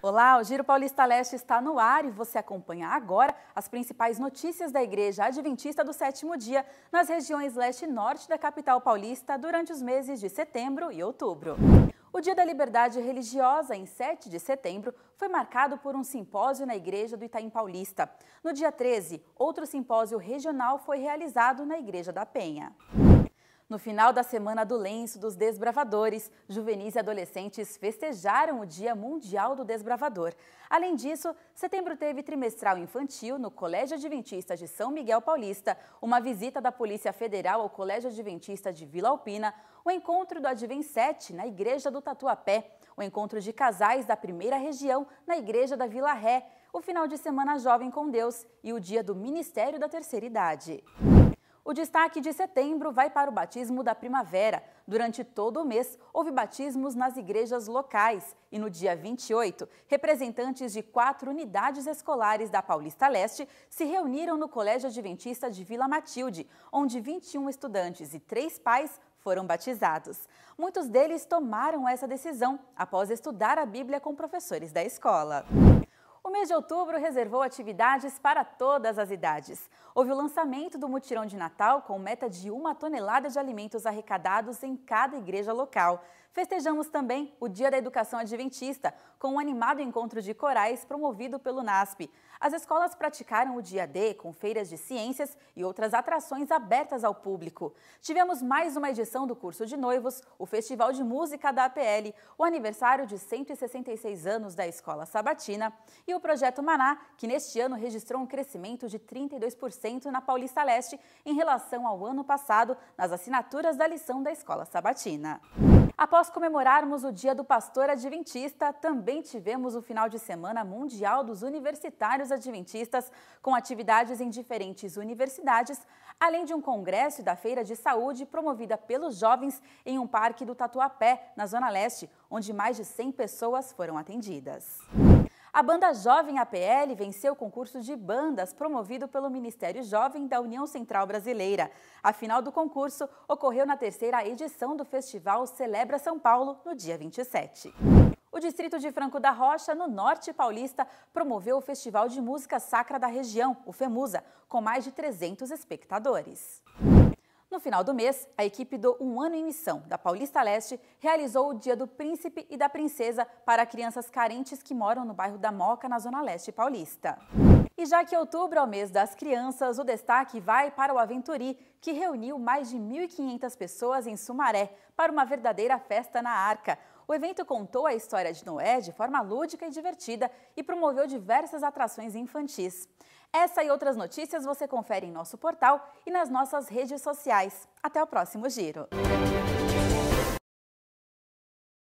Olá, o Giro Paulista Leste está no ar e você acompanha agora as principais notícias da Igreja Adventista do Sétimo Dia nas regiões leste e norte da capital paulista durante os meses de setembro e outubro. O Dia da Liberdade Religiosa, em 7 de setembro, foi marcado por um simpósio na Igreja do Itaim Paulista. No dia 13, outro simpósio regional foi realizado na Igreja da Penha. No final da Semana do Lenço dos Desbravadores, juvenis e adolescentes festejaram o Dia Mundial do Desbravador. Além disso, setembro teve trimestral infantil no Colégio Adventista de São Miguel Paulista, uma visita da Polícia Federal ao Colégio Adventista de Vila Alpina, o encontro do Advent 7 na Igreja do Tatuapé, o encontro de casais da primeira região na Igreja da Vila Ré, o final de semana Jovem com Deus e o Dia do Ministério da Terceira Idade. O destaque de setembro vai para o batismo da primavera. Durante todo o mês, houve batismos nas igrejas locais e no dia 28, representantes de quatro unidades escolares da Paulista Leste se reuniram no Colégio Adventista de Vila Matilde, onde 21 estudantes e três pais foram batizados. Muitos deles tomaram essa decisão após estudar a Bíblia com professores da escola. O mês de outubro reservou atividades para todas as idades. Houve o lançamento do mutirão de Natal com meta de uma tonelada de alimentos arrecadados em cada igreja local. Festejamos também o Dia da Educação Adventista, com um animado encontro de corais promovido pelo NASP. As escolas praticaram o Dia D com feiras de ciências e outras atrações abertas ao público. Tivemos mais uma edição do curso de noivos, o Festival de Música da APL, o aniversário de 166 anos da Escola Sabatina e o o projeto Maná, que neste ano registrou um crescimento de 32% na Paulista Leste em relação ao ano passado nas assinaturas da lição da escola sabatina. Após comemorarmos o Dia do Pastor Adventista, também tivemos o final de semana mundial dos universitários adventistas, com atividades em diferentes universidades, além de um congresso e da feira de saúde promovida pelos jovens em um parque do Tatuapé, na Zona Leste, onde mais de 100 pessoas foram atendidas. A banda Jovem APL venceu o concurso de bandas promovido pelo Ministério Jovem da União Central Brasileira. A final do concurso ocorreu na terceira edição do festival Celebra São Paulo, no dia 27. O distrito de Franco da Rocha, no norte paulista, promoveu o Festival de Música Sacra da região, o FEMUSA, com mais de 300 espectadores. No final do mês, a equipe do Um Ano em Missão, da Paulista Leste, realizou o Dia do Príncipe e da Princesa para crianças carentes que moram no bairro da Moca, na Zona Leste paulista. E já que outubro é o mês das crianças, o destaque vai para o Aventuri, que reuniu mais de 1.500 pessoas em Sumaré para uma verdadeira festa na arca. O evento contou a história de Noé de forma lúdica e divertida e promoveu diversas atrações infantis. Essa e outras notícias você confere em nosso portal e nas nossas redes sociais. Até o próximo giro.